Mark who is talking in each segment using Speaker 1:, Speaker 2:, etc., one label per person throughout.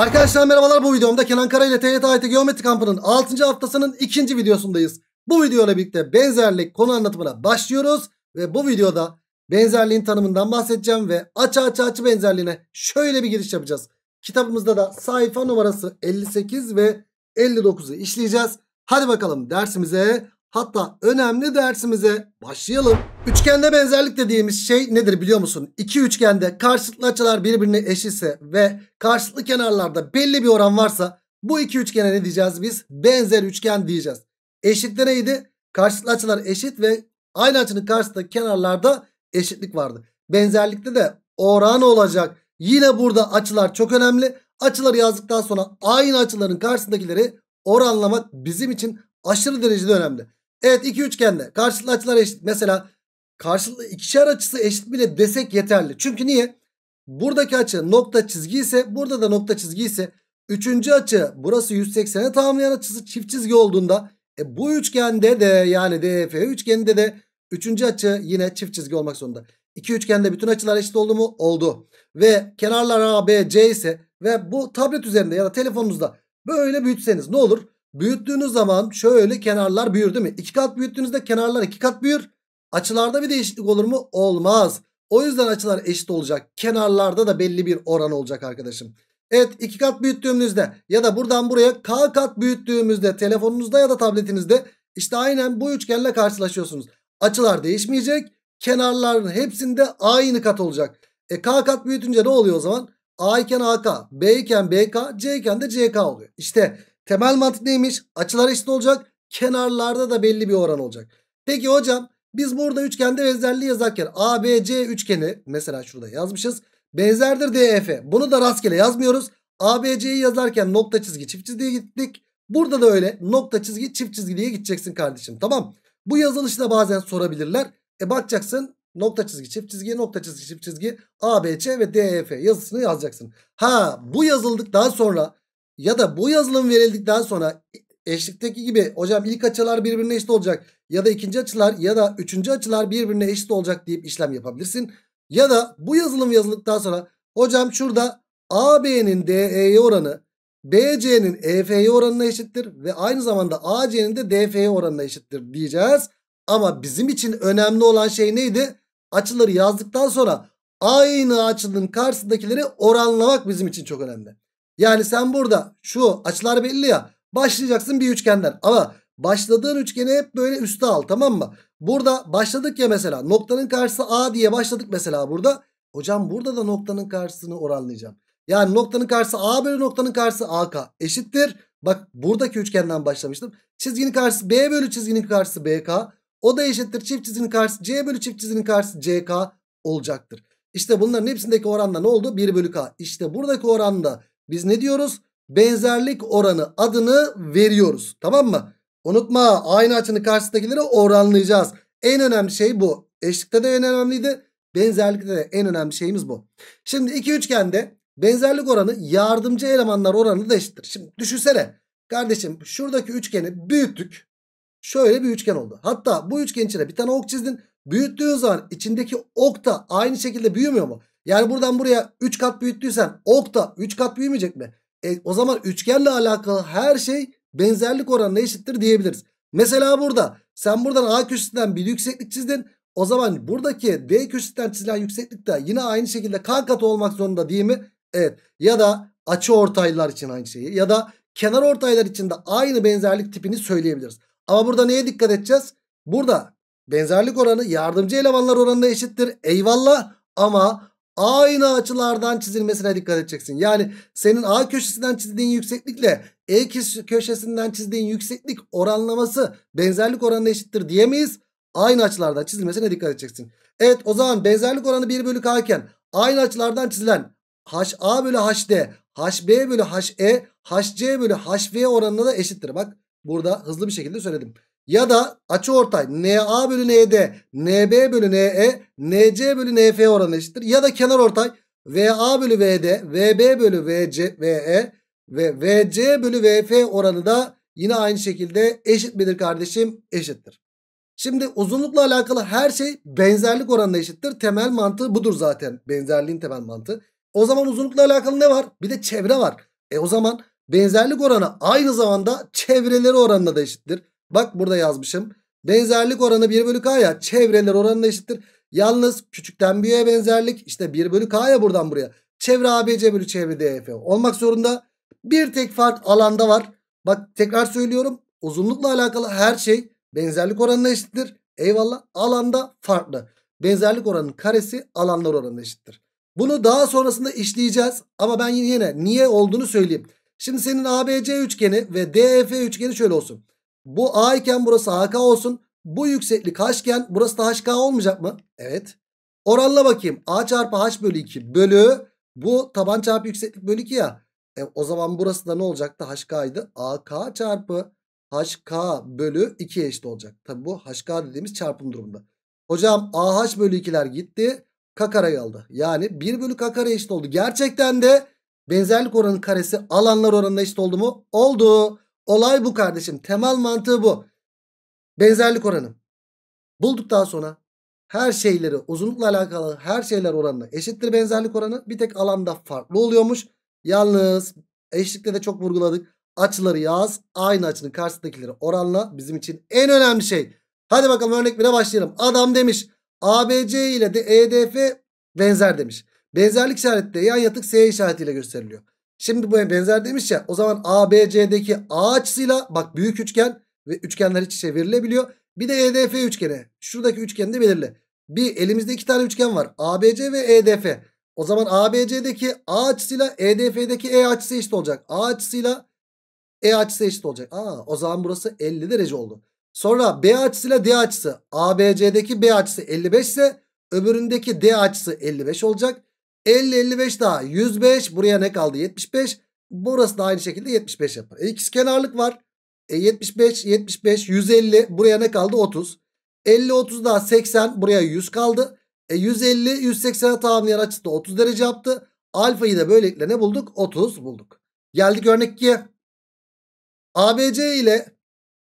Speaker 1: Arkadaşlar merhabalar bu videomda Kenan Kara ile TYT IT Geometri Kampı'nın 6. haftasının 2. videosundayız. Bu videoyla birlikte benzerlik konu anlatımına başlıyoruz ve bu videoda benzerliğin tanımından bahsedeceğim ve açı açı açı benzerliğine şöyle bir giriş yapacağız. Kitabımızda da sayfa numarası 58 ve 59'u işleyeceğiz. Hadi bakalım dersimize Hatta önemli dersimize başlayalım. Üçgende benzerlik dediğimiz şey nedir biliyor musun? İki üçgende karşılıklı açılar birbirine eşitse ve karşılıklı kenarlarda belli bir oran varsa bu iki üçgene ne diyeceğiz biz? Benzer üçgen diyeceğiz. Eşitli neydi? Karşılıklı açılar eşit ve aynı açının karşısındaki kenarlarda eşitlik vardı. Benzerlikte de oran olacak. Yine burada açılar çok önemli. Açıları yazdıktan sonra aynı açıların karşısındakileri oranlamak bizim için aşırı derecede önemli. Evet iki üçgende karşılıklı açılar eşit. Mesela karşılıklı ikişer açısı eşit bile desek yeterli. Çünkü niye? Buradaki açı nokta çizgi ise burada da nokta çizgi ise üçüncü açı burası 180'e tamamlayan açısı çift çizgi olduğunda e, bu üçgende de yani DF üçgeninde de üçüncü açı yine çift çizgi olmak zorunda. İki üçgende bütün açılar eşit oldu mu? Oldu. Ve kenarlar A, B, C ise ve bu tablet üzerinde ya da telefonunuzda böyle büyütseniz ne olur? Büyüttüğünüz zaman şöyle kenarlar büyür değil mi? İki kat büyüttüğünüzde kenarlar iki kat büyür. Açılarda bir değişiklik olur mu? Olmaz. O yüzden açılar eşit olacak. Kenarlarda da belli bir oran olacak arkadaşım. Evet iki kat büyüttüğümüzde ya da buradan buraya k kat büyüttüğümüzde telefonunuzda ya da tabletinizde işte aynen bu üçgenle karşılaşıyorsunuz. Açılar değişmeyecek. Kenarların hepsinde aynı kat olacak. E k kat büyütünce ne oluyor o zaman? A iken AK, B iken BK, C iken de CK oluyor. İşte Temel mantık neymiş? Açılar eşit olacak. Kenarlarda da belli bir oran olacak. Peki hocam biz burada üçgende benzerliği yazarken ABC üçgeni mesela şurada yazmışız. Benzerdir DEF. Bunu da rastgele yazmıyoruz. ABC'yi yazarken nokta çizgi çift çizgiye gittik. Burada da öyle nokta çizgi çift çizgi diye gideceksin kardeşim tamam. Bu yazılışı da bazen sorabilirler. E bakacaksın nokta çizgi çift çizgi nokta çizgi çift çizgi ABC ve DEF yazısını yazacaksın. Ha bu yazıldıktan sonra ya da bu yazılım verildikten sonra eşlikteki gibi hocam ilk açılar birbirine eşit olacak ya da ikinci açılar ya da üçüncü açılar birbirine eşit olacak deyip işlem yapabilirsin. Ya da bu yazılım yazıldıktan sonra hocam şurada AB'nin DE'ye oranı BC'nin EF'ye oranına eşittir ve aynı zamanda AC'nin de DF'ye oranına eşittir diyeceğiz. Ama bizim için önemli olan şey neydi? Açıları yazdıktan sonra aynı açının karşısındakileri oranlamak bizim için çok önemli. Yani sen burada şu açılar belli ya. Başlayacaksın bir üçgenden. Ama başladığın üçgeni hep böyle üste al tamam mı? Burada başladık ya mesela noktanın karşısı A diye başladık mesela burada. Hocam burada da noktanın karşısını oranlayacağım. Yani noktanın karşısı A bölü noktanın karşısı AK eşittir. Bak buradaki üçgenden başlamıştım. Çizginin karşısı B bölü çizginin karşısı BK. O da eşittir çift çizginin karşısı C bölü çift çizginin karşısı CK olacaktır. İşte bunların hepsindeki oranda ne oldu? 1 bölü K. İşte buradaki oranda biz ne diyoruz? Benzerlik oranı adını veriyoruz. Tamam mı? Unutma aynı açının karşısındakileri oranlayacağız. En önemli şey bu. Eşlikte de en önemliydi. Benzerlikte de en önemli şeyimiz bu. Şimdi iki üçgende benzerlik oranı yardımcı elemanlar oranı da eşittir. Şimdi düşünsene kardeşim şuradaki üçgeni büyüttük. Şöyle bir üçgen oldu. Hatta bu üçgen içine bir tane ok çizdin. Büyüttüğün zaman içindeki ok da aynı şekilde büyümüyor mu? Yani buradan buraya 3 kat büyüttüysen ok da 3 kat büyümeyecek mi? E, o zaman üçgenle alakalı her şey benzerlik oranına eşittir diyebiliriz. Mesela burada sen buradan A köşesinden bir yükseklik çizdin. O zaman buradaki B köşesinden çizilen yükseklik de yine aynı şekilde K katı olmak zorunda değil mi? Evet. Ya da açı ortaylar için aynı şeyi ya da kenar ortaylar için de aynı benzerlik tipini söyleyebiliriz. Ama burada neye dikkat edeceğiz? Burada benzerlik oranı yardımcı elemanlar oranına eşittir. Eyvallah ama aynı açılardan çizilmesine dikkat edeceksin. Yani senin A köşesinden çizdiğin yükseklikle E köşesinden çizdiğin yükseklik oranlaması benzerlik oranına eşittir diyemeyiz. Aynı açılardan çizilmesine dikkat edeceksin. Evet o zaman benzerlik oranı 1 bölü K aynı açılardan çizilen HA bölü HD, HB bölü HE, HC bölü HV oranına da eşittir. Bak burada hızlı bir şekilde söyledim ya da açı ortay NA bölü ND, NB bölü NE, NC bölü NF oranı eşittir. Ya da kenar ortay VA bölü VD, VB bölü VC, e VE ve VC bölü VF oranı da yine aynı şekilde eşit midir kardeşim? Eşittir. Şimdi uzunlukla alakalı her şey benzerlik oranına eşittir. Temel mantığı budur zaten. Benzerliğin temel mantığı. O zaman uzunlukla alakalı ne var? Bir de çevre var. E o zaman benzerlik oranı aynı zamanda çevreleri oranına da eşittir. Bak burada yazmışım. Benzerlik oranı 1 bölü k ya çevreler oranına eşittir. Yalnız küçükten büyüğe benzerlik işte 1 bölü k ya buradan buraya. Çevre ABC bölü çevre DF olmak zorunda. Bir tek fark alanda var. Bak tekrar söylüyorum uzunlukla alakalı her şey benzerlik oranına eşittir. Eyvallah alanda farklı. Benzerlik oranının karesi alanlar oranına eşittir. Bunu daha sonrasında işleyeceğiz ama ben yine niye olduğunu söyleyeyim. Şimdi senin ABC üçgeni ve DEF üçgeni şöyle olsun. Bu A iken burası AK olsun. Bu yükseklik H burası da HK olmayacak mı? Evet. Oranla bakayım. A çarpı H bölü 2 bölü bu taban çarpı yükseklik bölü 2 ya. E, o zaman burası da ne olacaktı? HK'ydı. AK çarpı HK bölü 2 eşit olacak. Tabi bu HK dediğimiz çarpım durumunda. Hocam AH bölü 2'ler gitti. K karayı aldı. Yani 1 bölü K kare eşit oldu. Gerçekten de benzerlik oranının karesi alanlar oranına eşit oldu mu? Oldu. Olay bu kardeşim. Temel mantığı bu. Benzerlik oranı. Bulduktan sonra her şeyleri uzunlukla alakalı her şeyler oranına eşittir benzerlik oranı. Bir tek alanda farklı oluyormuş. Yalnız eşlikte de çok vurguladık. Açıları yaz. Aynı açının karşısındakileri oranla bizim için en önemli şey. Hadi bakalım örnek 1'e başlayalım. Adam demiş ABC ile de EDF benzer demiş. Benzerlik işareti de yan yatık S işaretiyle gösteriliyor. Şimdi bu benzer demiş ya o zaman ABC'deki A açısıyla bak büyük üçgen ve üçgenler iç içe verilebiliyor. Bir de EDF üçgeni. Şuradaki üçgeni de belirli. Bir elimizde iki tane üçgen var. ABC ve EDF. O zaman ABC'deki A açısıyla EDF'deki E açısı eşit olacak. A açısıyla E açısı eşit olacak. Aa, o zaman burası 50 derece oldu. Sonra B açısıyla D açısı. ABC'deki B açısı 55 ise öbüründeki D açısı 55 olacak. 50 55 daha 105 buraya ne kaldı 75 burası da aynı şekilde 75 yapar. E, ikiz kenarlık var. E, 75 75 150 buraya ne kaldı 30. 50 30 daha 80 buraya 100 kaldı. E, 150 180'e tamamlayan açısı da 30 derece yaptı. Alfayı da böylelikle ne bulduk? 30 bulduk. Geldik örnek 2'ye. ABC ile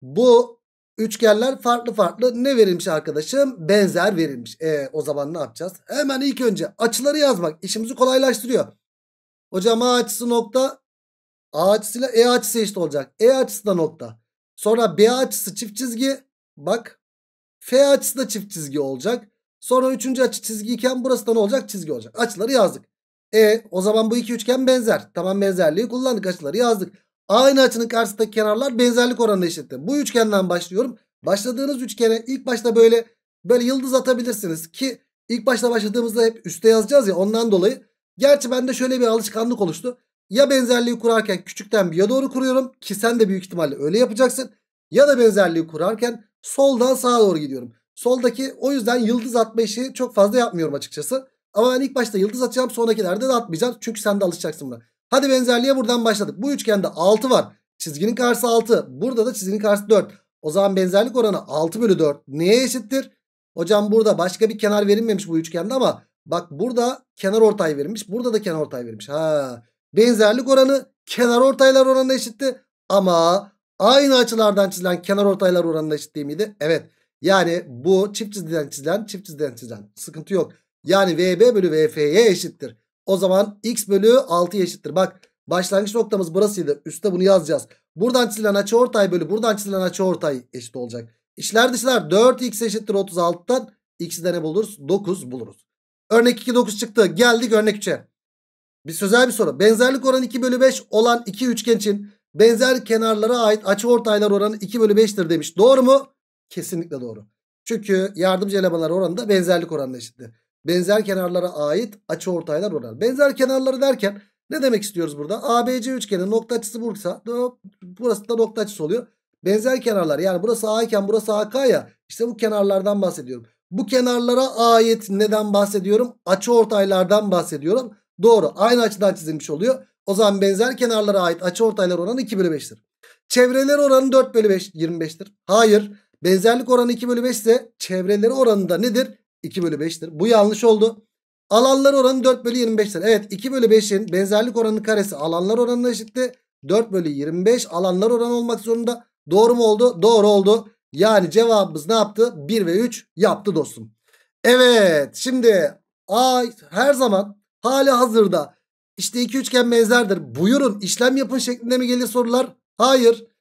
Speaker 1: bu Üçgenler farklı farklı ne verilmiş arkadaşım? Benzer verilmiş. E o zaman ne yapacağız? Hemen ilk önce açıları yazmak işimizi kolaylaştırıyor. Hocam A açısı nokta A açısıyla E açısı eşit olacak. E açısı da nokta. Sonra B açısı çift çizgi. Bak F açısı da çift çizgi olacak. Sonra üçüncü açı çizgi iken burası da ne olacak? Çizgi olacak. Açıları yazdık. E o zaman bu iki üçgen benzer. Tamam benzerliği kullandık açıları yazdık. Aynı açının karşısındaki kenarlar benzerlik oranına eşittir. Bu üçgenden başlıyorum. Başladığınız üçgene ilk başta böyle böyle yıldız atabilirsiniz ki ilk başta başladığımızda hep üste yazacağız ya ondan dolayı. Gerçi bende şöyle bir alışkanlık oluştu. Ya benzerliği kurarken küçükten bir ya doğru kuruyorum ki sen de büyük ihtimalle öyle yapacaksın. Ya da benzerliği kurarken soldan sağa doğru gidiyorum. Soldaki o yüzden yıldız atma işi çok fazla yapmıyorum açıkçası. Ama ben ilk başta yıldız atacağım sonrakilerde de atmayacağım. Çünkü sen de alışacaksın buna. Hadi benzerliğe buradan başladık. Bu üçgende 6 var. Çizginin karşısı 6. Burada da çizginin karşısı 4. O zaman benzerlik oranı 6 bölü 4. Neye eşittir? Hocam burada başka bir kenar verilmemiş bu üçgende ama bak burada kenar ortay verilmiş. Burada da kenar ortay verilmiş. Ha. Benzerlik oranı kenar ortaylar oranına eşitti. Ama aynı açılardan çizilen kenar ortaylar oranına eşit değil miydi? Evet. Yani bu çift çizilen çizilen çift çizilen çizilen. Sıkıntı yok. Yani VB bölü VF'ye eşittir. O zaman x bölü 6 eşittir. Bak başlangıç noktamız burasıydı. Üste bunu yazacağız. Buradan çizilen açı ortay bölü buradan çizilen açı ortay eşit olacak. İşler dışlar 4x eşittir 36'tan x'i ne buluruz? 9 buluruz. Örnek 2 9 çıktı. Geldik örnek 3'e. Bir sözel bir soru. Benzerlik oranı 2 bölü 5 olan iki üçgen için benzer kenarlara ait açı ortaylar oranı 2 bölü 5'tir demiş. Doğru mu? Kesinlikle doğru. Çünkü yardımcı elemanlar oranı da benzerlik oranına eşittir. Benzer kenarlara ait açıortaylar ortaylar oranı. Benzer kenarları derken ne demek istiyoruz burada? ABC üçgenin nokta açısı bursa burası da nokta açısı oluyor. Benzer kenarlar yani burası A iken burası AK ya işte bu kenarlardan bahsediyorum. Bu kenarlara ait neden bahsediyorum? Açıortaylardan bahsediyorum. Doğru aynı açıdan çizilmiş oluyor. O zaman benzer kenarlara ait açıortaylar oranı 2 bölü 5'tir. Çevreler oranı 4 bölü 5 25'tir. Hayır benzerlik oranı 2 bölü 5 ise çevreleri oranı da nedir? 2 bölü 5'tir. Bu yanlış oldu. Alanlar oranı 4 bölü 25'tir. Evet 2 bölü 5'in benzerlik oranının karesi alanlar oranına eşitti. 4 bölü 25 alanlar oranı olmak zorunda. Doğru mu oldu? Doğru oldu. Yani cevabımız ne yaptı? 1 ve 3 yaptı dostum. Evet şimdi ay her zaman hali hazırda işte iki üçgen benzerdir. Buyurun işlem yapın şeklinde mi gelir sorular? Hayır.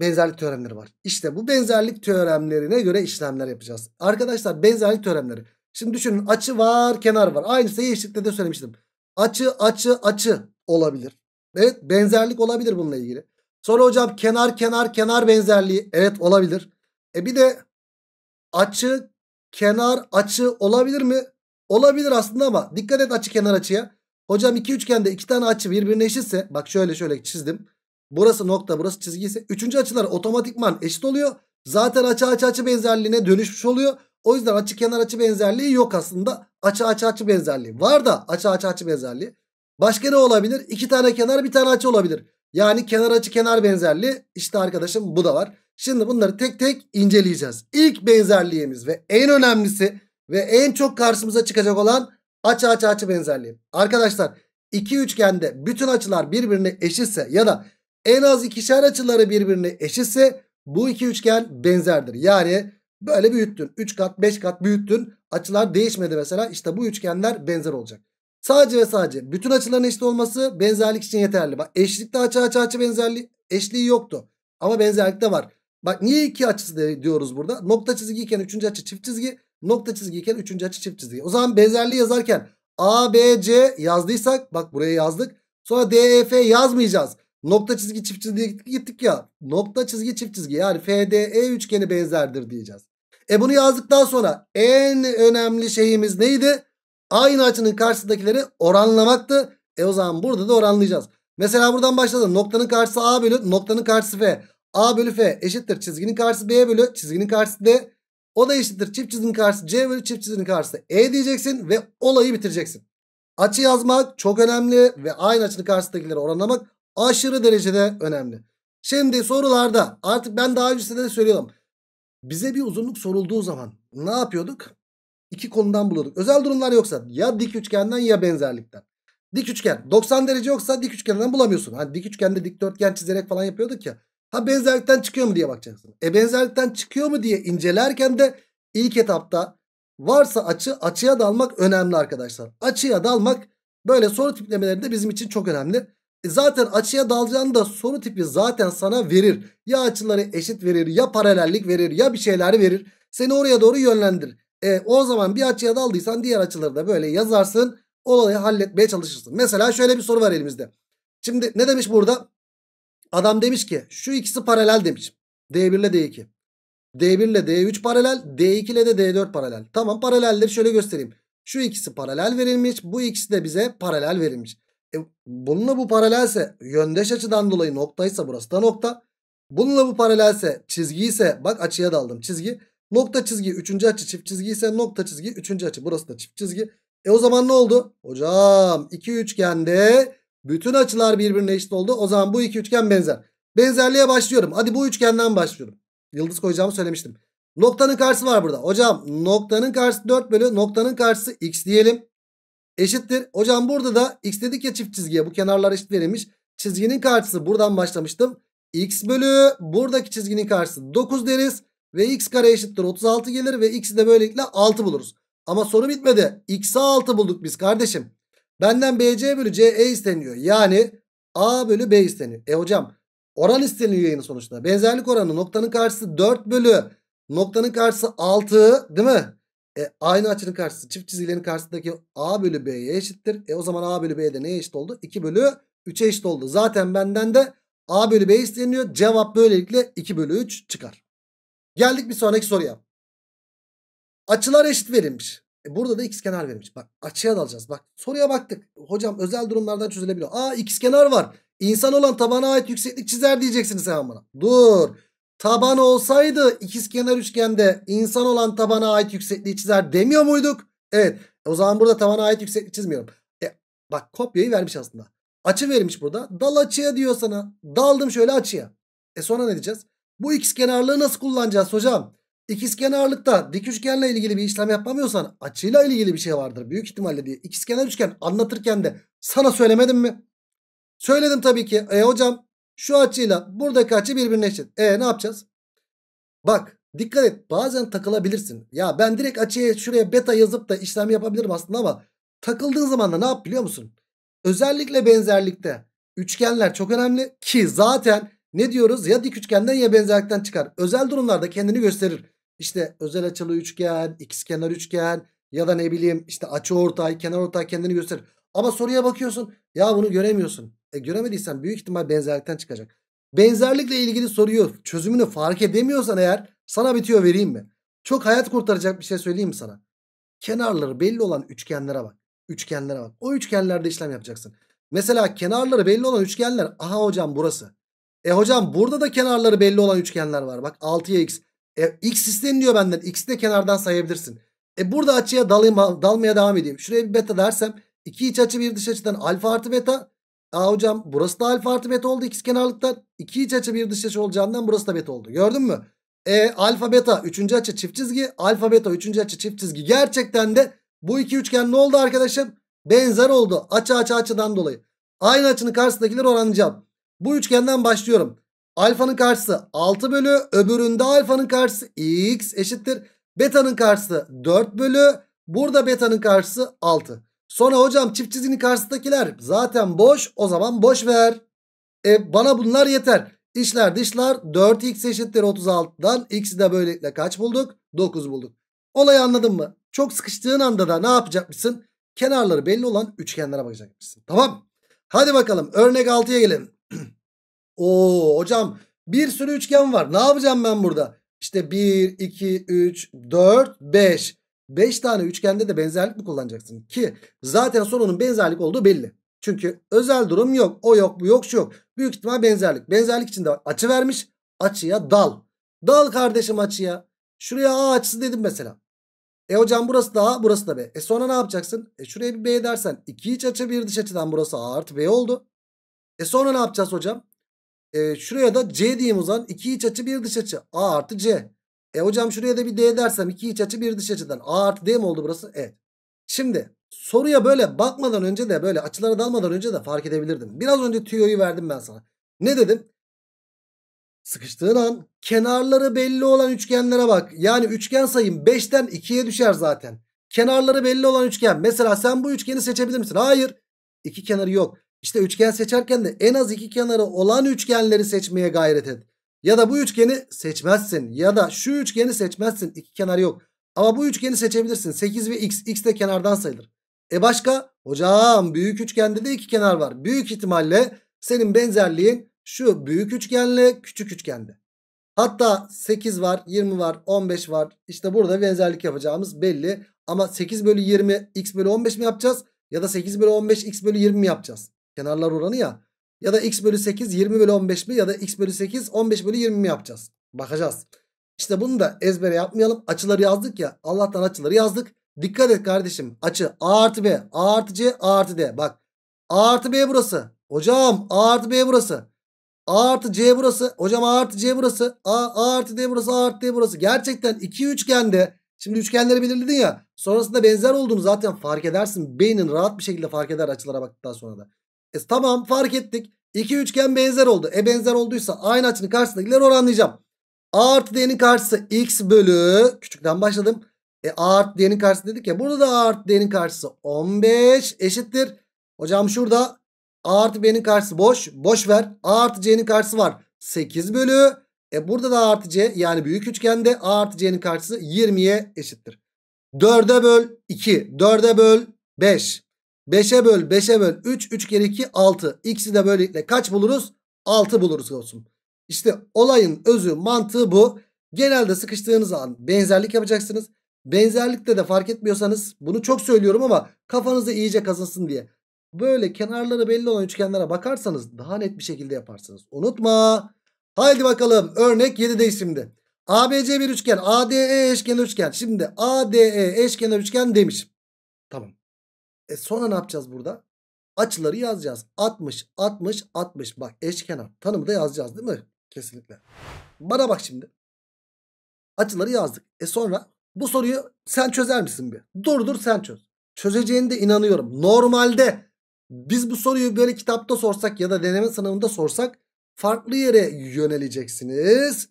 Speaker 1: Benzerlik teoremleri var. İşte bu benzerlik teoremlerine göre işlemler yapacağız. Arkadaşlar benzerlik teoremleri. Şimdi düşünün açı var kenar var. Aynısı eşitlikte de söylemiştim. Açı açı açı olabilir. Evet benzerlik olabilir bununla ilgili. Sonra hocam kenar kenar kenar benzerliği. Evet olabilir. E bir de açı kenar açı olabilir mi? Olabilir aslında ama dikkat et açı kenar açıya. Hocam iki üçgende iki tane açı birbirine eşitse bak şöyle şöyle çizdim. Burası nokta burası çizgi ise üçüncü açılar otomatikman eşit oluyor. Zaten açı açı açı benzerliğine dönüşmüş oluyor. O yüzden açı kenar açı benzerliği yok aslında. Açı açı açı benzerliği var da açı açı açı benzerliği. Başka ne olabilir? İki tane kenar bir tane açı olabilir. Yani kenar açı kenar benzerliği işte arkadaşım bu da var. Şimdi bunları tek tek inceleyeceğiz. İlk benzerliğimiz ve en önemlisi ve en çok karşımıza çıkacak olan açı açı açı benzerliği. Arkadaşlar iki üçgende bütün açılar birbirine eşitse ya da en az ikişer açıları birbirine eşitse bu iki üçgen benzerdir. Yani böyle büyüttün. 3 kat 5 kat büyüttün. Açılar değişmedi mesela. İşte bu üçgenler benzer olacak. Sadece ve sadece bütün açıların eşit olması benzerlik için yeterli. Bak eşlikte açı açı açı benzerliği eşliği yoktu. Ama benzerlik de var. Bak niye iki açısı diyoruz burada? Nokta çizgi iken üçüncü açı çift çizgi. Nokta çizgi iken üçüncü açı çift çizgi. O zaman benzerliği yazarken A, B, C yazdıysak bak buraya yazdık. Sonra D, E, F yazmayacağız. Nokta çizgi çift çizgi gittik ya. Nokta çizgi çift çizgi yani FDE üçgeni benzerdir diyeceğiz. E bunu yazdıktan sonra en önemli şeyimiz neydi? Aynı açının karşısındakileri oranlamaktı. E o zaman burada da oranlayacağız. Mesela buradan başladım. Noktanın karşısı A bölü noktanın karşısı F. A bölü F eşittir. Çizginin karşısı B bölü çizginin karşısı D. O da eşittir. Çift çizginin karşısı C bölü çift çizginin karşısı E diyeceksin ve olayı bitireceksin. Açı yazmak çok önemli ve aynı açının karşısındakileri oranlamak Aşırı derecede önemli. Şimdi sorularda artık ben daha önce de söylüyorum. Bize bir uzunluk sorulduğu zaman ne yapıyorduk? İki konudan buluyorduk. Özel durumlar yoksa ya dik üçgenden ya benzerlikten. Dik üçgen 90 derece yoksa dik üçgenden bulamıyorsun. Hani dik üçgende dikdörtgen çizerek falan yapıyorduk ya. Ha benzerlikten çıkıyor mu diye bakacaksın. E benzerlikten çıkıyor mu diye incelerken de ilk etapta varsa açı açıya dalmak önemli arkadaşlar. Açıya dalmak böyle soru tiplemelerinde bizim için çok önemli. E, zaten açıya dalacağını da soru tipi zaten sana verir. Ya açıları eşit verir ya paralellik verir ya bir şeyler verir. Seni oraya doğru yönlendirir. E, o zaman bir açıya daldıysan diğer açıları da böyle yazarsın. Olayı halletmeye çalışırsın. Mesela şöyle bir soru var elimizde. Şimdi ne demiş burada? Adam demiş ki şu ikisi paralel demiş. D1 ile D2. D1 ile D3 paralel. D2 ile de D4 paralel. Tamam paralelleri şöyle göstereyim. Şu ikisi paralel verilmiş. Bu ikisi de bize paralel verilmiş. E, bununla bu paralelse yöndeş açıdan dolayı noktaysa burası da nokta. Bununla bu paralelse çizgi ise bak açıya daldım çizgi. Nokta çizgi üçüncü açı çift çizgi ise nokta çizgi üçüncü açı. Burası da çift çizgi. E o zaman ne oldu? Hocam iki üçgende bütün açılar birbirine eşit oldu. O zaman bu iki üçgen benzer. Benzerliğe başlıyorum. Hadi bu üçgenden başlıyorum. Yıldız koyacağımı söylemiştim. Noktanın karşısı var burada. Hocam noktanın karşısı 4 bölü noktanın karşısı x diyelim eşittir. Hocam burada da x dedik ya çift çizgiye bu kenarlar eşit verilmiş. Çizginin karşısı buradan başlamıştım. x bölü buradaki çizginin karşısı 9 deriz. Ve x kare eşittir 36 gelir ve x'i de böylelikle 6 buluruz. Ama soru bitmedi. x'i 6 bulduk biz kardeşim. Benden bc bölü ce isteniyor. Yani a bölü b isteniyor. E hocam oran isteniyor yayının sonuçta. Benzerlik oranı noktanın karşısı 4 bölü noktanın karşısı 6 değil mi? E, aynı açının karşısı çift çizgilerin karşısındaki A bölü B'ye eşittir. E o zaman A bölü B'ye de neye eşit oldu? 2 bölü 3'e eşit oldu. Zaten benden de A bölü B isteniyor. Cevap böylelikle 2 bölü 3 çıkar. Geldik bir sonraki soruya. Açılar eşit verilmiş. E burada da kenar verilmiş. Bak açıya dalacağız. Bak soruya baktık. Hocam özel durumlardan çözülebiliyor. Aa kenar var. İnsan olan tabana ait yükseklik çizer diyeceksin sen bana. Dur. Taban olsaydı ikizkenar üçgende insan olan tabana ait yüksekliği çizer demiyor muyduk? Evet. O zaman burada tabana ait yükseklik çizmiyorum. E, bak kopyayı vermiş aslında. Açı verilmiş burada. Dal açıya diyor sana. Daldım şöyle açıya. E sonra ne diyeceğiz? Bu ikizkenarlığı nasıl kullanacağız hocam? İkizkenarlıkta dik üçgenle ilgili bir işlem yapamıyorsan açıyla ilgili bir şey vardır büyük ihtimalle diye. İkizkenar üçgen anlatırken de sana söylemedim mi? Söyledim tabii ki. E hocam şu açıyla buradaki açı birbirine eşit. E ne yapacağız? Bak dikkat et bazen takılabilirsin. Ya ben direkt açıya şuraya beta yazıp da işlemi yapabilirim aslında ama takıldığın zaman da ne yap biliyor musun? Özellikle benzerlikte üçgenler çok önemli ki zaten ne diyoruz ya dik üçgenden ya benzerlikten çıkar. Özel durumlarda kendini gösterir. İşte özel açılı üçgen, ikiz kenar üçgen ya da ne bileyim işte açı ortay, kenar ortay kendini gösterir. Ama soruya bakıyorsun ya bunu göremiyorsun. E, göremediysen büyük ihtimal benzerlikten çıkacak. Benzerlikle ilgili soruyu çözümünü fark edemiyorsan eğer sana bitiyor vereyim mi? Çok hayat kurtaracak bir şey söyleyeyim mi sana? Kenarları belli olan üçgenlere bak. Üçgenlere bak. O üçgenlerde işlem yapacaksın. Mesela kenarları belli olan üçgenler. Aha hocam burası. E hocam burada da kenarları belli olan üçgenler var. Bak 6'ya x. E, x isteniyor benden. X'i de kenardan sayabilirsin. E burada açıya dalayım, dalmaya devam edeyim. Şuraya bir beta dersem iki iç açı bir dış açıdan alfa artı beta Aa hocam burası da alfa artı beta oldu ikiz kenarlıkta İki iç açı bir dış açı olacağından burası da beta oldu. Gördün mü? E alfa beta üçüncü açı çift çizgi. Alfa beta üçüncü açı çift çizgi. Gerçekten de bu iki üçgen ne oldu arkadaşım? Benzer oldu. Açı açı açıdan dolayı. Aynı açının karşısındakileri oranlayacağım. Bu üçgenden başlıyorum. Alfanın karşısı 6 bölü. Öbüründe alfanın karşısı x eşittir. Beta'nın karşısı 4 bölü. Burada beta'nın karşısı 6. Sonra hocam çift çizginin karşısındakiler zaten boş. O zaman boş ver. E, bana bunlar yeter. İşler dışlar 4x eşittir 36'dan x'i de böylelikle kaç bulduk? 9 bulduk. Olayı anladın mı? Çok sıkıştığın anda da ne yapacakmışsın? Kenarları belli olan üçgenlere bakacakmışsın. Tamam. Hadi bakalım örnek 6'ya gelin. Oo hocam bir sürü üçgen var. Ne yapacağım ben burada? İşte 1, 2, 3, 4, 5. 5 tane üçgende de benzerlik mi kullanacaksın? Ki zaten sorunun benzerlik olduğu belli. Çünkü özel durum yok. O yok bu yok şu yok. Büyük ihtimal benzerlik. Benzerlik için de açı vermiş. Açıya dal. Dal kardeşim açıya. Şuraya A açısı dedim mesela. E hocam burası da A burası da B. E sonra ne yapacaksın? E şuraya bir B dersen iki iç açı bir dış açıdan burası A artı B oldu. E sonra ne yapacağız hocam? E şuraya da C diyeyim o zaman 2 iç açı bir dış açı A artı C. E hocam şuraya da bir D dersem iki iç açı bir dış açıdan. A artı D mi oldu burası? Evet. Şimdi soruya böyle bakmadan önce de böyle açılara dalmadan önce de fark edebilirdim. Biraz önce tüyoyu verdim ben sana. Ne dedim? Sıkıştığın an kenarları belli olan üçgenlere bak. Yani üçgen sayım 5'ten 2'ye düşer zaten. Kenarları belli olan üçgen. Mesela sen bu üçgeni seçebilir misin? Hayır. İki kenarı yok. İşte üçgen seçerken de en az iki kenarı olan üçgenleri seçmeye gayret et. Ya da bu üçgeni seçmezsin. Ya da şu üçgeni seçmezsin. İki kenar yok. Ama bu üçgeni seçebilirsin. 8 ve x. X de kenardan sayılır. E başka? Hocam büyük üçgende de iki kenar var. Büyük ihtimalle senin benzerliğin şu büyük üçgenle küçük üçgende. Hatta 8 var, 20 var, 15 var. İşte burada benzerlik yapacağımız belli. Ama 8 bölü 20 x bölü 15 mi yapacağız? Ya da 8 bölü 15 x bölü 20 mi yapacağız? Kenarlar oranı ya. Ya da x bölü 8 20 bölü 15 mi? Ya da x bölü 8 15 bölü 20 mi yapacağız? Bakacağız. İşte bunu da ezbere yapmayalım. Açıları yazdık ya. Allah'tan açıları yazdık. Dikkat et kardeşim. Açı A artı B. A artı C. A artı D. Bak. A artı B burası. Hocam A artı B burası. A artı C burası. Hocam A artı C burası. A, A artı D burası. A artı D burası. Gerçekten iki üçgende. Şimdi üçgenleri belirledin ya. Sonrasında benzer olduğunu zaten fark edersin. Beynin rahat bir şekilde fark eder açılara baktıktan sonra da. E, tamam fark ettik. İki üçgen benzer oldu. E benzer olduysa aynı açının karşısındakileri oranlayacağım. A artı D'nin karşısı x bölü küçükten başladım. E A artı D'nin karşısı dedik ya. Burada da A artı D'nin karşısı 15 eşittir. Hocam şurada A artı B'nin karşısı boş. Boş ver. A artı C'nin karşısı var. 8 bölü. E burada da A artı C yani büyük üçgende A artı C'nin karşısı 20'ye eşittir. 4'e böl 2. 4'e böl 5. 5'e böl 5'e böl 3 3 kere 2 6. X'i de böylelikle kaç buluruz? 6 buluruz olsun. İşte olayın özü mantığı bu. Genelde sıkıştığınız an benzerlik yapacaksınız. Benzerlikte de fark etmiyorsanız bunu çok söylüyorum ama kafanızı iyice kazınsın diye. Böyle kenarları belli olan üçgenlere bakarsanız daha net bir şekilde yaparsınız. Unutma. Haydi bakalım örnek 7'deyiz şimdi. ABC bir üçgen. ADE eşkenar üçgen. Şimdi ADE eşkenar üçgen demişim. Tamam. E sonra ne yapacağız burada? Açıları yazacağız. 60, 60, 60. Bak eşkenar. Tanımı da yazacağız değil mi? Kesinlikle. Bana bak şimdi. Açıları yazdık. E sonra bu soruyu sen çözer misin bir? Dur dur sen çöz. Çözeceğine de inanıyorum. Normalde biz bu soruyu böyle kitapta sorsak ya da deneme sınavında sorsak farklı yere yöneleceksiniz.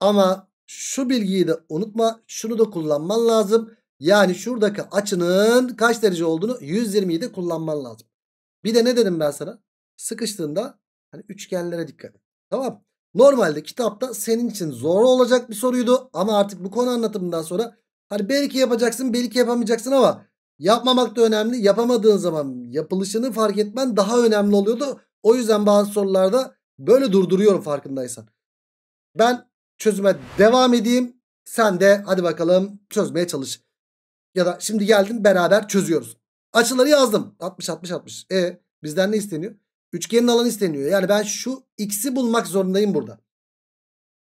Speaker 1: Ama şu bilgiyi de unutma. Şunu da kullanman lazım. Yani şuradaki açının kaç derece olduğunu 120'yi de kullanman lazım. Bir de ne dedim ben sana? Sıkıştığında hani üçgenlere dikkat et. Tamam. Normalde kitapta senin için zor olacak bir soruydu. Ama artık bu konu anlatımından sonra hani belki yapacaksın belki yapamayacaksın ama yapmamak da önemli. Yapamadığın zaman yapılışını fark etmen daha önemli oluyordu. O yüzden bazı sorularda böyle durduruyorum farkındaysan. Ben çözüme devam edeyim. Sen de hadi bakalım çözmeye çalış. Ya da şimdi geldim beraber çözüyoruz. Açıları yazdım. 60 60 60. E bizden ne isteniyor? Üçgenin alanı isteniyor. Yani ben şu x'i bulmak zorundayım burada.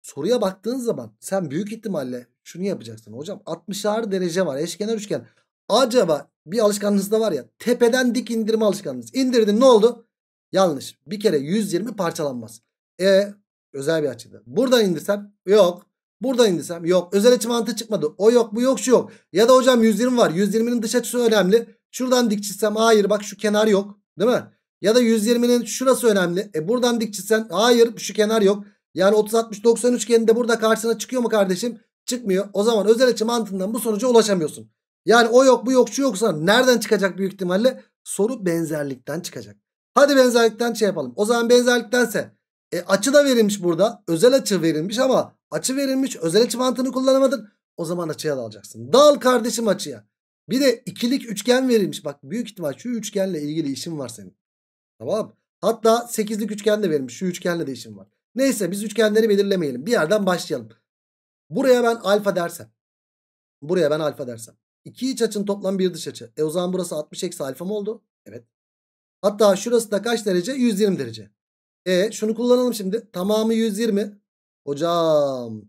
Speaker 1: Soruya baktığın zaman sen büyük ihtimalle şunu yapacaksın. Hocam 60'ar derece var eşkenar üçgen. Acaba bir alışkanlığınız da var ya tepeden dik indirme alışkanlığınız. İndirdin ne oldu? Yanlış. Bir kere 120 parçalanmaz. E özel bir açıda. Buradan indirsem yok. Buradan indirsem yok. Özel açı mantığı çıkmadı. O yok bu yok şu yok. Ya da hocam 120 var. 120'nin dış açısı önemli. Şuradan dik çizsem hayır bak şu kenar yok. Değil mi? Ya da 120'nin şurası önemli. E buradan dik çizsen hayır şu kenar yok. Yani 30 60 90 üçgeninde burada karşısına çıkıyor mu kardeşim? Çıkmıyor. O zaman özel açı mantığından bu sonuca ulaşamıyorsun. Yani o yok bu yok şu yoksa nereden çıkacak büyük ihtimalle? Soru benzerlikten çıkacak. Hadi benzerlikten şey yapalım. O zaman benzerliktense e, açı da verilmiş burada. Özel açı verilmiş ama Açı verilmiş özel açı mantığını kullanamadın. O zaman açıya dalacaksın. Dal kardeşim açıya. Bir de ikilik üçgen verilmiş. Bak büyük ihtimal şu üçgenle ilgili işin var senin. Tamam Hatta sekizlik üçgen de verilmiş. Şu üçgenle de işin var. Neyse biz üçgenleri belirlemeyelim. Bir yerden başlayalım. Buraya ben alfa dersem. Buraya ben alfa dersem. İki iç açın toplam bir dış açı. E o zaman burası 60 eksi alfa mı oldu? Evet. Hatta şurası da kaç derece? 120 derece. E şunu kullanalım şimdi. Tamamı 120. Hocam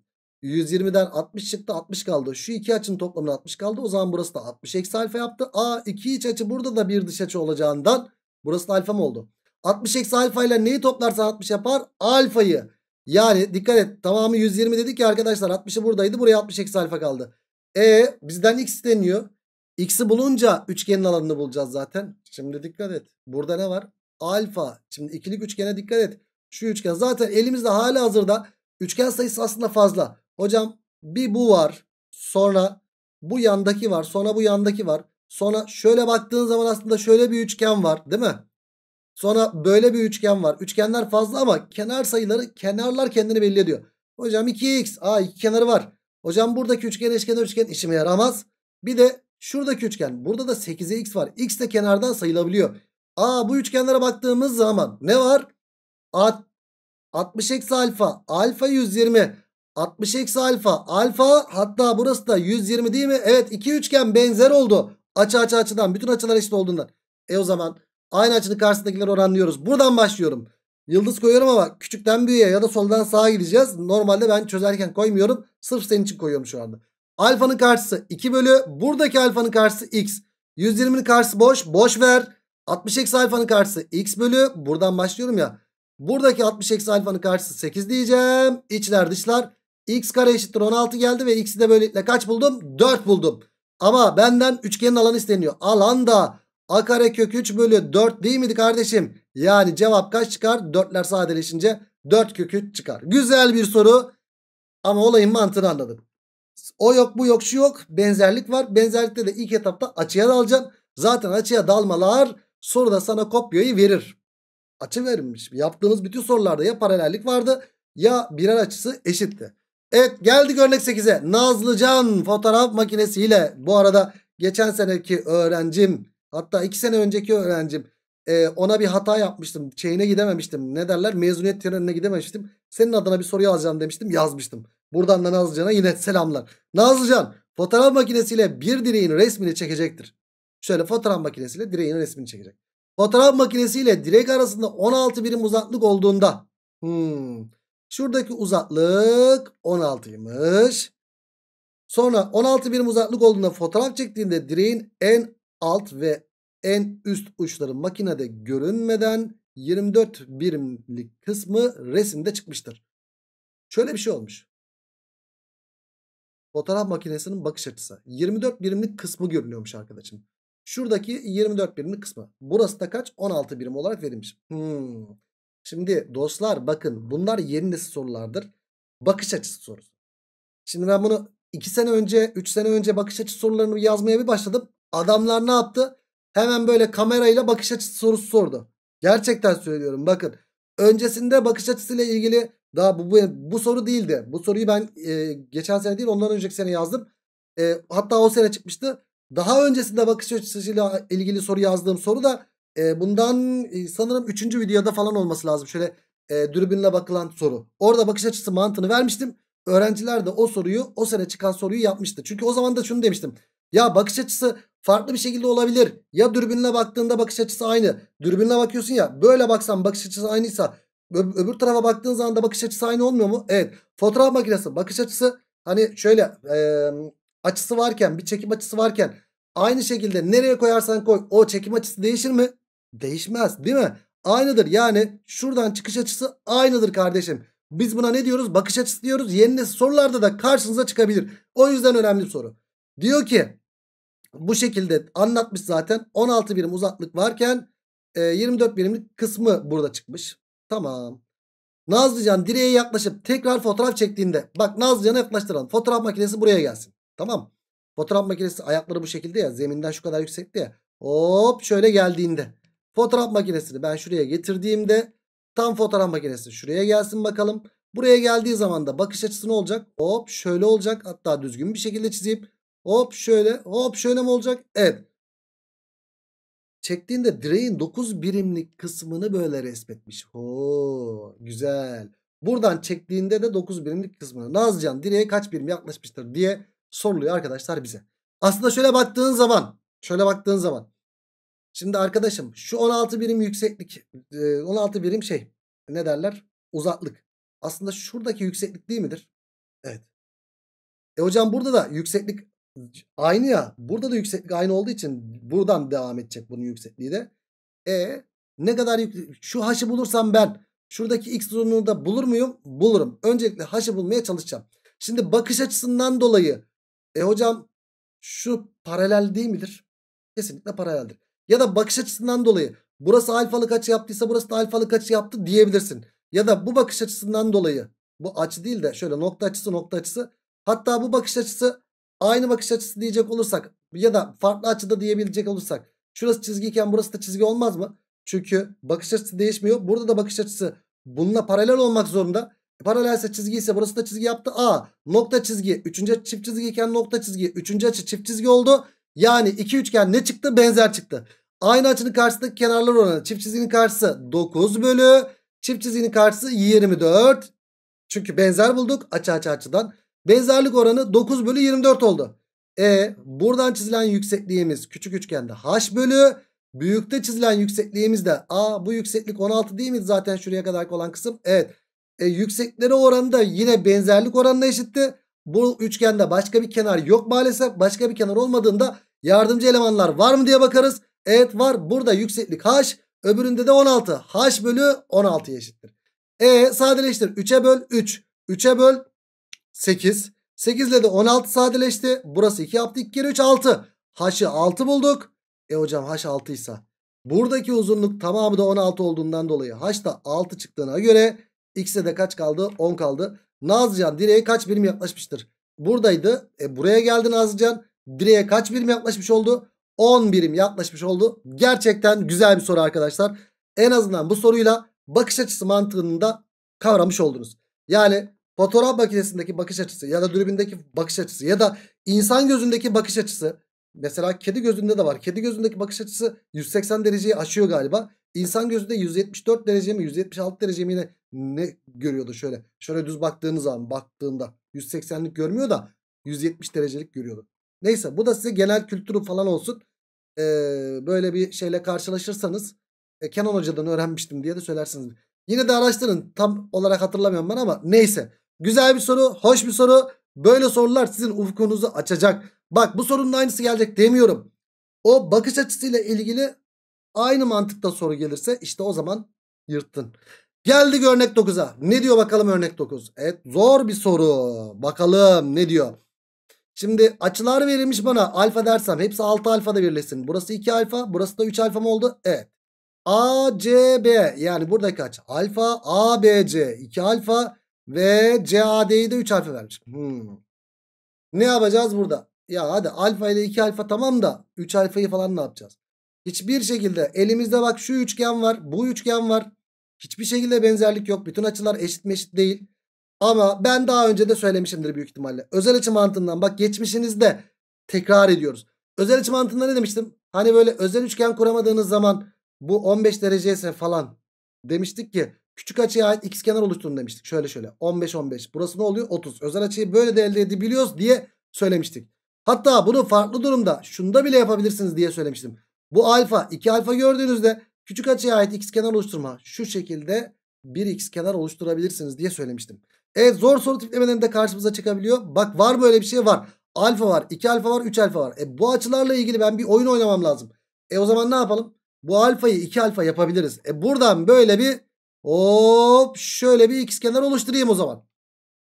Speaker 1: 120'den 60 çıktı 60 kaldı. Şu iki açının toplamına 60 kaldı. O zaman burası da 60 eksi alfa yaptı. A iki iç açı burada da bir dış açı olacağından burası da alfa mı oldu? 60 eksi alfa ile neyi toplarsan 60 yapar? Alfayı. Yani dikkat et tamamı 120 dedik ki arkadaşlar 60'ı buradaydı. Buraya 60 eksi alfa kaldı. E bizden x deniyor X'i bulunca üçgenin alanını bulacağız zaten. Şimdi dikkat et. Burada ne var? Alfa. Şimdi ikilik üçgene dikkat et. Şu üçgen zaten elimizde hala hazırda Üçgen sayısı aslında fazla. Hocam bir bu var. Sonra bu yandaki var. Sonra bu yandaki var. Sonra şöyle baktığın zaman aslında şöyle bir üçgen var değil mi? Sonra böyle bir üçgen var. Üçgenler fazla ama kenar sayıları kenarlar kendini belli ediyor. Hocam 2x. Aa iki kenarı var. Hocam buradaki üçgen eşkenar üçgen işime yaramaz. Bir de şuradaki üçgen. Burada da 8'e x var. x de kenardan sayılabiliyor. Aa bu üçgenlere baktığımız zaman ne var? A 60 eksi alfa. Alfa 120. 60 eksi alfa. Alfa hatta burası da 120 değil mi? Evet iki üçgen benzer oldu. Açı açı açıdan. Bütün açılar eşit olduğundan. E o zaman aynı açının karşısındakileri oranlıyoruz. Buradan başlıyorum. Yıldız koyuyorum ama küçükten büyüğe ya da soldan sağa gideceğiz. Normalde ben çözerken koymuyorum. Sırf senin için koyuyorum şu anda. Alfanın karşısı 2 bölü. Buradaki alfanın karşısı x. 120'nin karşısı boş. Boş ver. 60 eksi alfanın karşısı x bölü. Buradan başlıyorum ya. Buradaki 60 eksi alfanın karşısı 8 diyeceğim. İçler dışlar. X kare eşittir 16 geldi ve x'i de böylelikle kaç buldum? 4 buldum. Ama benden üçgenin alanı isteniyor. Alan da a kare kök 3 bölü 4 değil miydi kardeşim? Yani cevap kaç çıkar? 4'ler sadeleşince 4 kökü çıkar. Güzel bir soru. Ama olayın mantığını anladım. O yok bu yok şu yok. Benzerlik var. Benzerlikte de ilk etapta açıya dalacaksın. Zaten açıya dalmalar soruda sana kopyayı verir açı verilmiş. Yaptığımız bütün sorularda ya paralellik vardı ya birer açısı eşitti. Evet geldik örnek 8'e. Nazlıcan fotoğraf makinesiyle bu arada geçen seneki öğrencim hatta 2 sene önceki öğrencim e, ona bir hata yapmıştım. çeyine gidememiştim. Ne derler? Mezuniyet törenine gidememiştim. Senin adına bir soru yazacağım demiştim. Yazmıştım. Buradan da Nazlıcan'a yine selamlar. Nazlıcan fotoğraf makinesiyle bir direğin resmini çekecektir. Şöyle fotoğraf makinesiyle direğin resmini çekecek. Fotoğraf makinesiyle direk arasında 16 birim uzaklık olduğunda. Hmm, şuradaki uzaklık 16'ymış. Sonra 16 birim uzaklık olduğunda fotoğraf çektiğinde direğin en alt ve en üst uçları makinede görünmeden 24 birimlik kısmı resimde çıkmıştır. Şöyle bir şey olmuş. Fotoğraf makinesinin bakış açısı. 24 birimlik kısmı görünüyormuş arkadaşım. Şuradaki 24 birimlik kısmı. Burası da kaç? 16 birim olarak verilmiş. Hmm. Şimdi dostlar bakın bunlar yeni nesil sorulardır. Bakış açısı sorusu. Şimdi ben bunu 2 sene önce 3 sene önce bakış açısı sorularını yazmaya bir başladım. Adamlar ne yaptı? Hemen böyle kamerayla bakış açısı sorusu sordu. Gerçekten söylüyorum bakın. Öncesinde bakış açısıyla ilgili daha bu, bu, bu soru değildi. Bu soruyu ben e, geçen sene değil ondan önceki sene yazdım. E, hatta o sene çıkmıştı. Daha öncesinde bakış açısıyla ilgili soru yazdığım soru da e, bundan e, sanırım 3. videoda falan olması lazım. Şöyle e, dürbünle bakılan soru. Orada bakış açısı mantığını vermiştim. Öğrenciler de o soruyu o sene çıkan soruyu yapmıştı. Çünkü o zaman da şunu demiştim. Ya bakış açısı farklı bir şekilde olabilir. Ya dürbünle baktığında bakış açısı aynı. Dürbünle bakıyorsun ya böyle baksan bakış açısı aynıysa öbür tarafa baktığın zaman da bakış açısı aynı olmuyor mu? Evet. Fotoğraf makinesi bakış açısı hani şöyle e, açısı varken bir çekim açısı varken Aynı şekilde nereye koyarsan koy o çekim açısı değişir mi? Değişmez değil mi? Aynıdır yani şuradan çıkış açısı aynıdır kardeşim. Biz buna ne diyoruz? Bakış açısı diyoruz. Yeni sorularda da karşınıza çıkabilir. O yüzden önemli bir soru. Diyor ki bu şekilde anlatmış zaten 16 birim uzaklık varken 24 e, birimlik kısmı burada çıkmış. Tamam. Nazlıcan direğe yaklaşıp tekrar fotoğraf çektiğinde bak Nazlıcan'a yaklaştıralım. Fotoğraf makinesi buraya gelsin. Tamam. Fotoğraf makinesi ayakları bu şekilde ya. Zeminden şu kadar yüksekti ya. Hop şöyle geldiğinde. Fotoğraf makinesini ben şuraya getirdiğimde tam fotoğraf makinesi şuraya gelsin bakalım. Buraya geldiği zaman da bakış açısı ne olacak? Hop şöyle olacak. Hatta düzgün bir şekilde çizeyim. Hop şöyle hop şöyle mi olacak? Evet. Çektiğinde direğin 9 birimlik kısmını böyle resmetmiş. Oo, güzel. Buradan çektiğinde de 9 birimlik kısmını. Nazcan direğe kaç birim yaklaşmıştır diye soruluyor arkadaşlar bize. Aslında şöyle baktığın zaman şöyle baktığın zaman şimdi arkadaşım şu 16 birim yükseklik 16 e, birim şey ne derler uzaklık. Aslında şuradaki yükseklik değil midir? Evet. E hocam burada da yükseklik aynı ya. Burada da yükseklik aynı olduğu için buradan devam edecek bunun yüksekliği de. E ne kadar yük şu haşı bulursam ben şuradaki x uzunluğunu da bulur muyum? Bulurum. Öncelikle haşı bulmaya çalışacağım. Şimdi bakış açısından dolayı e hocam şu paralel değil midir? Kesinlikle paraleldir. Ya da bakış açısından dolayı burası alfalık açı yaptıysa burası da alfalık açı yaptı diyebilirsin. Ya da bu bakış açısından dolayı bu açı değil de şöyle nokta açısı nokta açısı. Hatta bu bakış açısı aynı bakış açısı diyecek olursak ya da farklı açıda diyebilecek olursak şurası çizgiyken burası da çizgi olmaz mı? Çünkü bakış açısı değişmiyor. Burada da bakış açısı bununla paralel olmak zorunda. Paralelse çizgi ise burası da çizgi yaptı. A nokta çizgi. Üçüncü açı çift çizgi iken nokta çizgi. Üçüncü açı çift çizgi oldu. Yani iki üçgen ne çıktı? Benzer çıktı. Aynı açının karşısındaki kenarlar oranı. Çift çizginin karşısı 9 bölü. Çift çizginin karşısı 24. Çünkü benzer bulduk açı açı açıdan. Benzerlik oranı 9 bölü 24 oldu. E buradan çizilen yüksekliğimiz küçük üçgende h bölü. Büyükte çizilen yüksekliğimiz de a bu yükseklik 16 değil mi zaten şuraya kadar olan kısım? Evet e, yüksekleri oranı da yine benzerlik oranına eşitti. Bu üçgende başka bir kenar yok maalesef. Başka bir kenar olmadığında yardımcı elemanlar var mı diye bakarız. Evet var. Burada yükseklik h. Öbüründe de 16. h bölü 16 eşittir. E sadeleştir. 3'e böl 3. 3'e böl 8. 8 ile de 16 sadeleşti. Burası 2 yaptı. 2 kere 3 6. H'ı 6 bulduk. E hocam h 6 ise buradaki uzunluk tamamı da 16 olduğundan dolayı h da 6 çıktığına göre X'e de kaç kaldı? 10 kaldı. Nazcan direğe kaç birim yaklaşmıştır? Buradaydı. E, buraya geldi Nazcan. Direğe kaç birim yaklaşmış oldu? 10 birim yaklaşmış oldu. Gerçekten güzel bir soru arkadaşlar. En azından bu soruyla bakış açısı mantığını da kavramış oldunuz. Yani fotoğraf makinesindeki bakış açısı ya da dürbündeki bakış açısı ya da insan gözündeki bakış açısı mesela kedi gözünde de var. Kedi gözündeki bakış açısı 180 dereceyi aşıyor galiba. İnsan gözünde 174 derece mi 176 derece mi yine ne görüyordu şöyle. Şöyle düz baktığınız zaman baktığında 180'lik görmüyor da 170 derecelik görüyordu. Neyse bu da size genel kültürü falan olsun. Ee, böyle bir şeyle karşılaşırsanız e, Kenan Hoca'dan öğrenmiştim diye de söylersiniz. Yine de araştırın. Tam olarak hatırlamıyorum ben ama neyse. Güzel bir soru, hoş bir soru. Böyle sorular sizin ufkunuzu açacak. Bak bu sorunun aynısı gelecek demiyorum. O bakış açısıyla ilgili aynı mantıkta soru gelirse işte o zaman yırttın. Geldik örnek 9'a. Ne diyor bakalım örnek 9? Evet zor bir soru. Bakalım ne diyor? Şimdi açılar verilmiş bana alfa dersem hepsi 6 alfa da birleşsin. Burası 2 alfa burası da 3 alfa mı oldu? Evet. A, C, B yani burada kaç? Alfa, A, B, C 2 alfa ve C, A, D'yi de 3 alfa vermiş. Hmm. Ne yapacağız burada? Ya hadi alfa ile 2 alfa tamam da 3 alfayı falan ne yapacağız? Hiçbir şekilde elimizde bak şu üçgen var bu üçgen var. Hiçbir şekilde benzerlik yok. Bütün açılar eşit meşit değil. Ama ben daha önce de söylemişimdir büyük ihtimalle. Özel açı mantığından bak geçmişinizde tekrar ediyoruz. Özel açı mantığında ne demiştim? Hani böyle özel üçgen kuramadığınız zaman bu 15 derece ise falan demiştik ki küçük açıya ait x kenar oluşturun demiştik. Şöyle şöyle 15 15 burası ne oluyor 30. Özel açıyı böyle de elde edebiliyoruz diye söylemiştik. Hatta bunu farklı durumda şunda bile yapabilirsiniz diye söylemiştim. Bu alfa 2 alfa gördüğünüzde Küçük açıya ait x kenar oluşturma şu şekilde bir x kenar oluşturabilirsiniz diye söylemiştim. Evet zor soru tiplemelerinde karşımıza çıkabiliyor. Bak var böyle bir şey var. Alfa var, 2 alfa var, 3 alfa var. E bu açılarla ilgili ben bir oyun oynamam lazım. E o zaman ne yapalım? Bu alfayı 2 alfa yapabiliriz. E buradan böyle bir hop şöyle bir x kenar oluşturayım o zaman.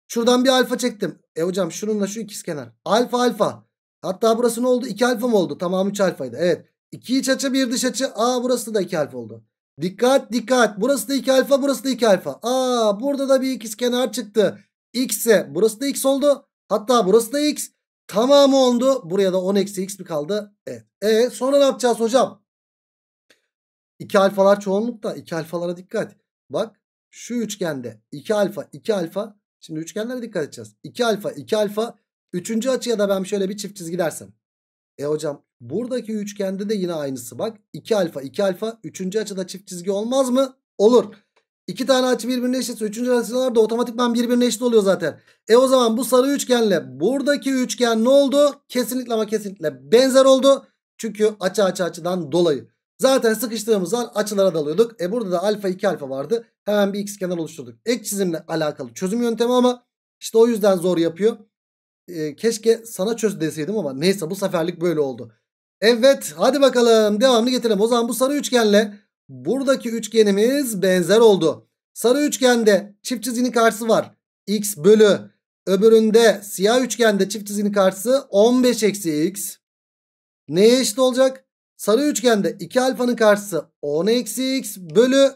Speaker 1: Şuradan bir alfa çektim. E hocam şununla şu x kenar. Alfa alfa. Hatta burası ne oldu? 2 alfa mı oldu? Tamam 3 alfaydı. Evet. 2 iç açı 1 dış açı. Aa burası da 2 alfa oldu. Dikkat dikkat. Burası da 2 alfa burası da 2 alfa. Aa burada da bir ikiz kenar çıktı. X ise burası da x oldu. Hatta burası da x. Tamamı oldu. Buraya da 10 eksi x mi kaldı? Evet. E sonra ne yapacağız hocam? 2 alfalar çoğunlukta. 2 alfalara dikkat. Bak şu üçgende 2 alfa 2 alfa. Şimdi üçgenlere dikkat edeceğiz. 2 alfa 2 alfa. Üçüncü açıya da ben şöyle bir çift çizgi dersem. E hocam Buradaki üçgende de yine aynısı bak. 2 alfa 2 alfa 3. açıda çift çizgi olmaz mı? Olur. İki tane açı birbirine eşit. Üçüncü açılar da otomatikman birbirine eşit oluyor zaten. E o zaman bu sarı üçgenle buradaki üçgen ne oldu? Kesinlikle ama kesinlikle benzer oldu. Çünkü açı açı açıdan dolayı. Zaten sıkıştığımız zaman açılara dalıyorduk. E burada da alfa 2 alfa vardı. Hemen bir x kenar oluşturduk. Ek çizimle alakalı çözüm yöntemi ama işte o yüzden zor yapıyor. E, keşke sana çöz deseydim ama neyse bu seferlik böyle oldu. Evet hadi bakalım devamlı getirelim. O zaman bu sarı üçgenle buradaki üçgenimiz benzer oldu. Sarı üçgende çift çizginin karşısı var. X bölü. Öbüründe siyah üçgende çift çizginin karşısı 15 eksi X. Neye eşit olacak? Sarı üçgende 2 alfanın karşısı 10 eksi X bölü.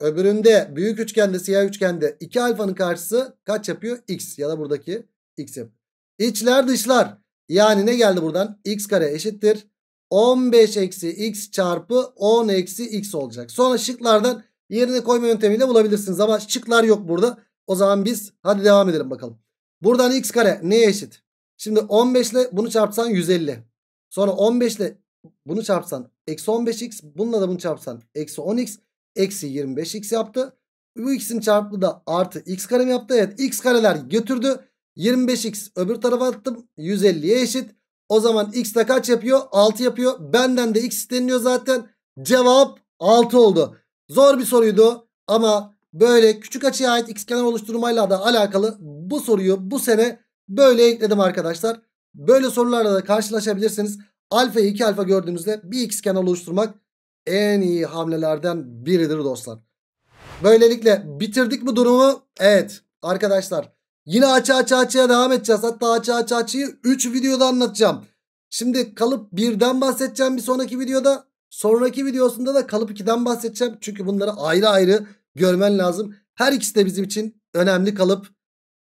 Speaker 1: Öbüründe büyük üçgende siyah üçgende 2 alfanın karşısı kaç yapıyor? X ya da buradaki X yapıyor. İçler dışlar. Yani ne geldi buradan? X kare eşittir. 15 eksi x çarpı 10 eksi x olacak. Sonra şıklardan yerine koyma yöntemiyle bulabilirsiniz. Ama şıklar yok burada. O zaman biz hadi devam edelim bakalım. Buradan x kare neye eşit? Şimdi 15 ile bunu çarpsan 150. Sonra 15 ile bunu çarpsan eksi 15x. Bununla da bunu çarpsan eksi 10x. Eksi 25x yaptı. Bu x'in çarpımı da artı x karem yaptı. Evet x kareler götürdü. 25x öbür tarafa attım. 150'ye eşit. O zaman x de kaç yapıyor? 6 yapıyor. Benden de x isteniyor zaten. Cevap 6 oldu. Zor bir soruydu ama böyle küçük açıya ait x kenar oluşturmayla da alakalı bu soruyu bu sene böyle ekledim arkadaşlar. Böyle sorularla da karşılaşabilirsiniz. Alfa 2 alfa gördüğünüzde bir x kenar oluşturmak en iyi hamlelerden biridir dostlar. Böylelikle bitirdik bu durumu. Evet arkadaşlar Yine açı açı açıya devam edeceğiz. Hatta açı açı açıyı 3 videoda anlatacağım. Şimdi kalıp 1'den bahsedeceğim bir sonraki videoda. Sonraki videosunda da kalıp 2'den bahsedeceğim. Çünkü bunları ayrı ayrı görmen lazım. Her ikisi de bizim için önemli kalıp.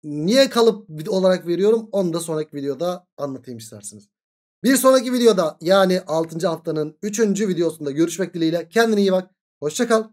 Speaker 1: Niye kalıp olarak veriyorum onu da sonraki videoda anlatayım isterseniz. Bir sonraki videoda yani 6. haftanın 3. videosunda görüşmek dileğiyle. Kendine iyi bak. Hoşçakal.